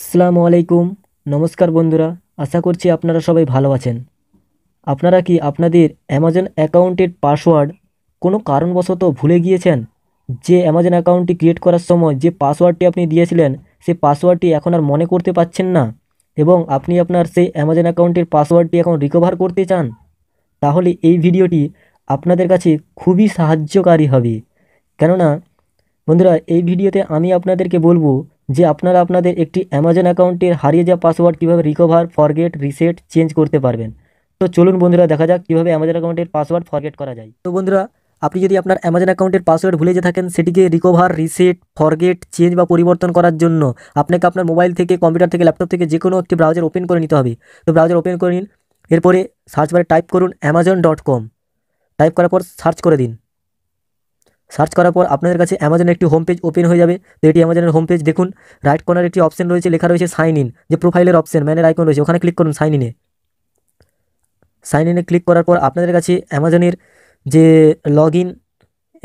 আসসালামু আলাইকুম নমস্কার বন্ধুরা আশা করছি আপনারা সবাই ভালো আছেন আপনারা কি আপনাদের অ্যামাজন অ্যাকাউন্টের পাসওয়ার্ড কোনো কারণবশত ভুলে গিয়েছেন যে অ্যামাজন অ্যাকাউন্টটি ক্রিয়েট করার সময় যে পাসওয়ার্ডটি আপনি দিয়েছিলেন সেই পাসওয়ার্ডটি এখন আর মনে করতে পাচ্ছেন না এবং আপনি আপনার সেই অ্যামাজন অ্যাকাউন্টের পাসওয়ার্ডটি এখন রিকভার করতে চান তাহলে এই ভিডিওটি আপনাদের কাছে খুবই সাহায্যকারী হবে কেননা বন্ধুরা এই ভিডিওতে আমি আপনাদেরকে বলবো যে আপনারা আপনাদের একটি অ্যামাজন অ্যাকাউন্টের হারিয়ে যাওয়া পাসওয়ার্ড কীভাবে রিকভার ফরগেট রিসেট চেঞ্জ করতে পারবেন তো চলুন বন্ধুরা দেখা যাক কীভাবে অ্যামাজন অ্যাকাউন্টের পাসওয়ার্ড ফরগেট করা যায় তো বন্ধুরা আপনি যদি আপনার অ্যামাজন অ্যাকাউন্টের পাসওয়ার্ড ভুলে যেয়ে থাকেন সেটিকে রিকভার রিসেট ফরগেট চেঞ্জ বা পরিবর্তন করার জন্য আপনাকে আপনার মোবাইল থেকে কম্পিউটার থেকে ল্যাপটপ থেকে যে কোনো একটি ব্রাউজার ওপেন করে নিতে হবে তো ব্রাউজার ওপেন করে নিন এরপরে সার্চ বারে টাইপ করুন অ্যামাজন ডট কম টাইপ করার পর সার্চ করে দিন সার্চ করার পর আপনাদের কাছে অ্যামাজনের একটি হোম পেজ ওপেন হয়ে যাবে তো এটি অ্যামাজনের হোম পেজ দেখুন রাইট কর্নার একটি অপশন রয়েছে লেখা রয়েছে সাইন ইন যে প্রোফাইলের অপশন ম্যানের আইকন রয়েছে ওখানে ক্লিক করুন সাইন ইনে সাইন ইনে ক্লিক করার পর আপনাদের কাছে অ্যামাজনের যে লগ ইন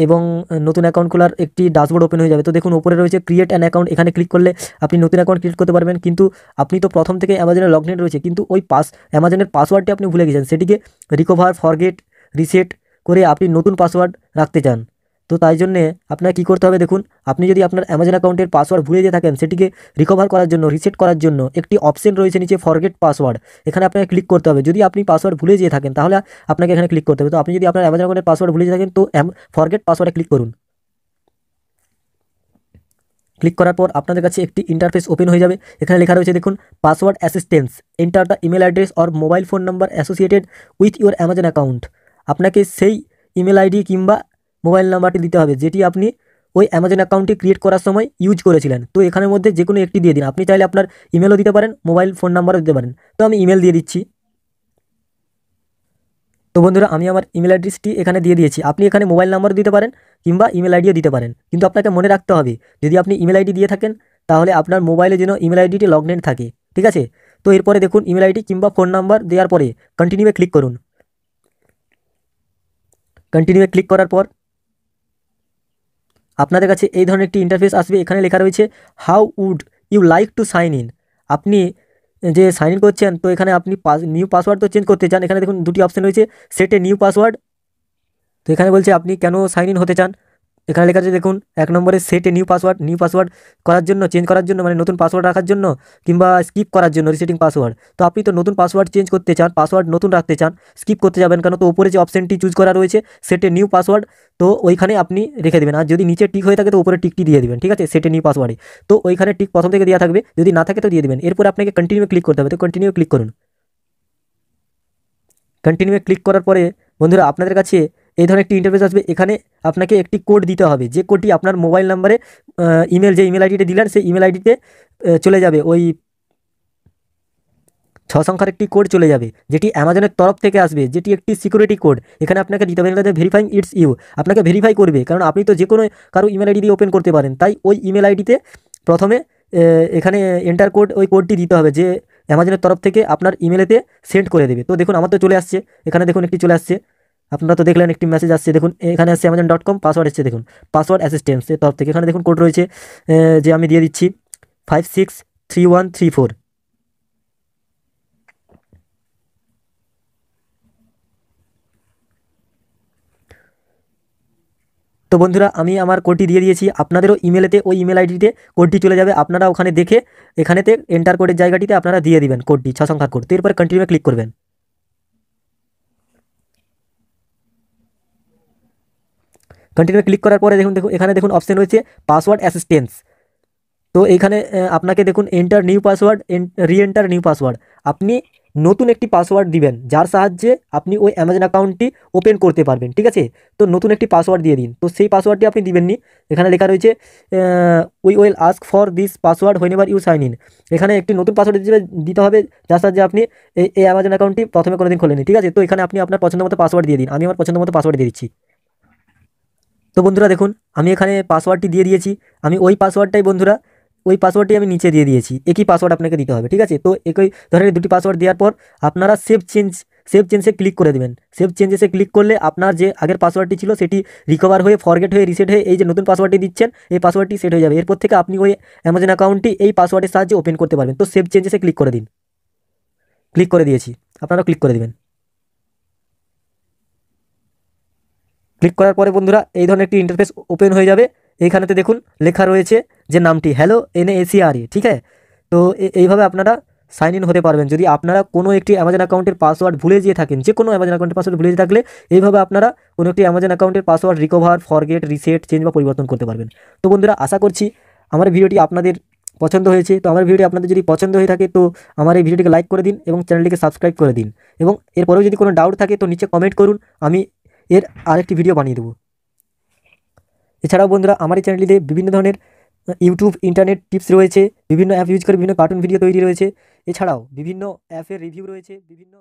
এবং নতুন অ্যাকাউন্ট খোলার একটি ডাশবোর্ড ওপেন হয়ে যাবে তো দেখুন উপরে রয়েছে ক্রিয়েট অ্যান অ্যাকাউন্ট এখানে ক্লিক করলে আপনি নতুন অ্যাকাউন্ট ক্রিয়েট করতে পারবেন কিন্তু আপনি তো প্রথম থেকে অ্যামাজনের লগ রয়েছে কিন্তু ওই পাস অ্যামাজনের পাসওয়ার্ডটি আপনি ভুলে গেছেন সেটিকে রিকভার ফরগেট রিসেট করে আপনি নতুন পাসওয়ার্ড রাখতে চান তো তাই জন্য আপনি কি করতে হবে দেখুন আপনি যদি আপনার অ্যামাজন অ্যাকাউন্টের পাসওয়ার্ড ভুলে গিয়ে থাকেন সেটিকে রিকভার করার জন্য রিসেট করার জন্য একটি অপশন রয়েছে নিচে ফরগেট পাসওয়ার্ড এখানে আপনি ক্লিক করতে হবে যদি আপনি পাসওয়ার্ড ভুলে গিয়ে থাকেন তাহলে আপনাকে এখানে ক্লিক করতে হবে তো আপনি যদি আপনার অ্যামাজন অ্যাকাউন্টের পাসওয়ার্ড ভুলে গিয়ে থাকেন তো ফরগেট পাসওয়ার্ডে ক্লিক করুন ক্লিক করার পর আপনাদের কাছে একটি ইন্টারফেস ওপেন হয়ে যাবে এখানে লেখা রয়েছে দেখুন password assistance enter the email address or mobile phone number associated with your Amazon account আপনাকে সেই ইমেল আইডি কিংবা মোবাইল নাম্বারটি দিতে হবে যেটি আপনি ওই অ্যামাজন অ্যাকাউন্টটি ক্রিয়েট করার সময় ইউজ করেছিলেন তো এখানের মধ্যে যে কোনো একটি দিয়ে দিন আপনি চাইলে আপনার ইমেলও দিতে পারেন মোবাইল ফোন নাম্বারও দিতে পারেন তো আমি ইমেল দিয়ে দিচ্ছি তো বন্ধুরা আমি আমার ইমেল অ্যাড্রেসটি এখানে দিয়ে দিয়েছি আপনি এখানে মোবাইল নাম্বারও দিতে পারেন কিংবা ইমেল আইডিও দিতে পারেন কিন্তু আপনাকে মনে রাখতে হবে যদি আপনি ইমেল আইডি দিয়ে থাকেন তাহলে আপনার মোবাইলে যেন ইমেল আইডিটি লগনেন থাকে ঠিক আছে তো এরপরে দেখুন ইমেল আইডি কিংবা ফোন নাম্বার দেওয়ার পরে কন্টিনিউয়ে ক্লিক করুন কন্টিনিউয়ে ক্লিক করার পর আপনাদের কাছে এই ধরনের একটি ইন্টারফেস আসবে এখানে লেখা রয়েছে how would you like to sign in আপনি যে সাইন ইন করছেন তো এখানে আপনি পাস নিউ পাসওয়ার্ড তো চেঞ্জ করতে চান এখানে দেখুন দুটি অপশান রয়েছে সেটে নিউ পাসওয়ার্ড তো এখানে বলছে আপনি কেন সাইন ইন হতে চান এখানে লেখা আছে দেখুন এক নম্বরে set a new password new password করার জন্য চেঞ্জ করার জন্য মানে নতুন পাসওয়ার্ড রাখার জন্য কিংবা স্কিপ করার জন্য রিসেটিং পাসওয়ার্ড তো আপনি তো নতুন পাসওয়ার্ড চেঞ্জ করতে চান পাসওয়ার্ড নতুন রাখতে চান স্কিপ করতে যাবেন কেন তো ওপরে যে অপশানটি চুজ করা রয়েছে সেটে নিউ পাসওয়ার্ড তো ওইখানে আপনি রেখে দেবেন আর যদি নিচে টিক হয়ে থাকে তো উপরে টিকটি দিয়ে দেবেন ঠিক আছে সেটে নিউ পাসওয়ার্ডে তো ওইখানে টিক প্রথম থেকে দেওয়া থাকবে যদি না থাকে তো দিয়ে দেবেন এরপর আপনাকে কন্টিনিউ ক্লিক করতে হবে তো কন্টিনিউ ক্লিক করুন কন্টিনিউ ক্লিক করার পরে বন্ধুরা আপনাদের কাছে এই ধরনের একটি ইন্টারফেস আসবে এখানে আপনাকে একটি কোড দিতে হবে যে কোডটি আপনার মোবাইল নাম্বারে ইমেল যে ইমেল আইডিটা দিলেন সেই ইমেল আইডিতে চলে যাবে ওই ছ সংখ্যার একটি কোড চলে যাবে যেটি অ্যামাজনের তরফ থেকে আসবে যেটি একটি সিকিউরিটি কোড এখানে আপনাকে দিতে হবে এখানে ভেরিফাইং ইটস ইউ আপনাকে ভেরিফাই করবে কারণ আপনি তো যে কোনো কারো ইমেল আইডি দিয়ে ওপেন করতে পারেন তাই ওই ইমেল আইডিতে প্রথমে এখানে এন্টার কোড ওই কোডটি দিতে হবে যে অ্যামাজনের তরফ থেকে আপনার ইমেলেতে সেন্ড করে দেবে তো দেখুন আমার তো চলে আসছে এখানে দেখুন একটি চলে আসছে আপনারা তো দেখলেন একটি মেসেজ আসছে দেখুন এখানে আসছে অ্যামাজন ডট কম পাসওয়ার্ড এসছে দেখুন পাসওয়ার্ড অ্যাসিস্ট্যান্স এর তরফ থেকে এখানে দেখুন কোড রয়েছে যে আমি দিয়ে দিচ্ছি five six three one three four তো বন্ধুরা আমি আমার কোডটি দিয়ে দিয়েছি আপনাদেরও ইমেলেতে ওই ইমেল আইডিতে কোডটি চলে যাবে আপনারা ওখানে দেখে এখানেতে এন্টার কোডের জায়গাটিতে আপনারা দিয়ে দিবেন কোডটি ছ সংখ্যার কোড তো এরপর কন্টিনিউ ক্লিক করবেন কন্টিনিউ ক্লিক করার পরে দেখুন দেখুন এখানে দেখুন অপশন রয়েছে পাসওয়ার্ড অ্যাসিস্টেন্স তো এখানে আপনাকে দেখুন enter new password reenter new password আপনি নতুন একটি পাসওয়ার্ড দিবেন যার সাহায্যে আপনি ওই অ্যামাজন অ্যাকাউন্টটি ওপেন করতে পারবেন ঠিক আছে তো নতুন একটি পাসওয়ার্ড দিয়ে দিন তো সেই পাসওয়ার্ডটি আপনি দিবেননি এখানে লেখা রয়েছে we will ask for this password whenever you sign in এখানে একটি নতুন পাসওয়ার্ড দিতে হবে যার সাহায্যে আপনি এই অ্যামাজন অ্যাকাউন্টটি প্রথমে কোনো দিন খোলেনি ঠিক আছে তো এখানে আপনি আপনার পছন্দ মতো পাসওয়ার্ড দিয়ে দিন আমি আমার পছন্দ মতো পাসওয়ার্ড দিয়ে দিচ্ছি বন্ধুরা দেখুন আমি এখানে পাসওয়ার্ডটি দিয়ে দিয়েছি আমি ওই পাসওয়ার্ডটাই বন্ধুরা ওই পাসওয়ার্ডটি আমি নিচে দিয়ে দিয়েছি একই পাসওয়ার্ড আপনাকে দিতে হবে ঠিক আছে তো একই দরে দুটি পাসওয়ার্ড দেওয়ার পর আপনারা সেভ চেঞ্জ সেভ চেঞ্জে ক্লিক করে দিবেন সেভ চেঞ্জে ক্লিক করলে আপনার যে আগের পাসওয়ার্ডটি ছিল সেটি রিকভার হয়ে ফরগেট হয়ে রিসেট হয়ে এই যে নতুন পাসওয়ার্ডটি দিচ্ছেন এই পাসওয়ার্ডটি সেট হয়ে যাবে এরপর থেকে আপনি ওই অ্যামাজন অ্যাকাউন্টটি এই পাসওয়ার্ডের সাহায্যে ওপেন করতে পারবেন তো সেভ চেঞ্জে ক্লিক করে দিন ক্লিক করে দিয়েছি আপনারা ক্লিক করে দিবেন ক্লিক করার পরে বন্ধুরা এই ধরনের একটি ইন্টারফেস ওপেন হয়ে যাবে এইখানেতে দেখুন লেখা রয়েছে যে নামটি হ্যালো এন এসিআরই ঠিক আছে তো এইভাবে আপনারা সাইন ইন হতে পারবেন যদি আপনারা কোনো একটি অ্যামাজন অ্যাকাউন্টের পাসওয়ার্ড ভুলে গিয়ে থাকেন যে কোনো অ্যামাজন অ্যাকাউন্টের পাসওয়ার্ড ভুলে গিয়ে থাকলে এইভাবে আপনারা কোনো একটি অ্যামাজন অ্যাকাউন্টের password recover forget reset change বা পরিবর্তন করতে পারবেন তো বন্ধুরা আশা করছি আমার ভিডিওটি আপনাদের পছন্দ হয়েছে তো আমার ভিডিওটি আপনাদের যদি পছন্দ হয়ে থাকে তো আমার এই ভিডিওটিকে লাইক করে দিন এবং চ্যানেলটিকে সাবস্ক্রাইব করে দিন এবং এরপরেও যদি কোনো ডাউট থাকে তো নিচে কমেন্ট করুন আমি এর আরেকটি ভিডিও বানিয়ে দেবো এছাড়াও বন্ধুরা আমার এই চ্যানেলটিতে বিভিন্ন ধরনের ইউটিউব ইন্টারনেট টিপস রয়েছে বিভিন্ন অ্যাপ ইউজ করে বিভিন্ন কার্টুন ভিডিও তৈরি রয়েছে এছাড়াও বিভিন্ন অ্যাপের রিভিউ রয়েছে বিভিন্ন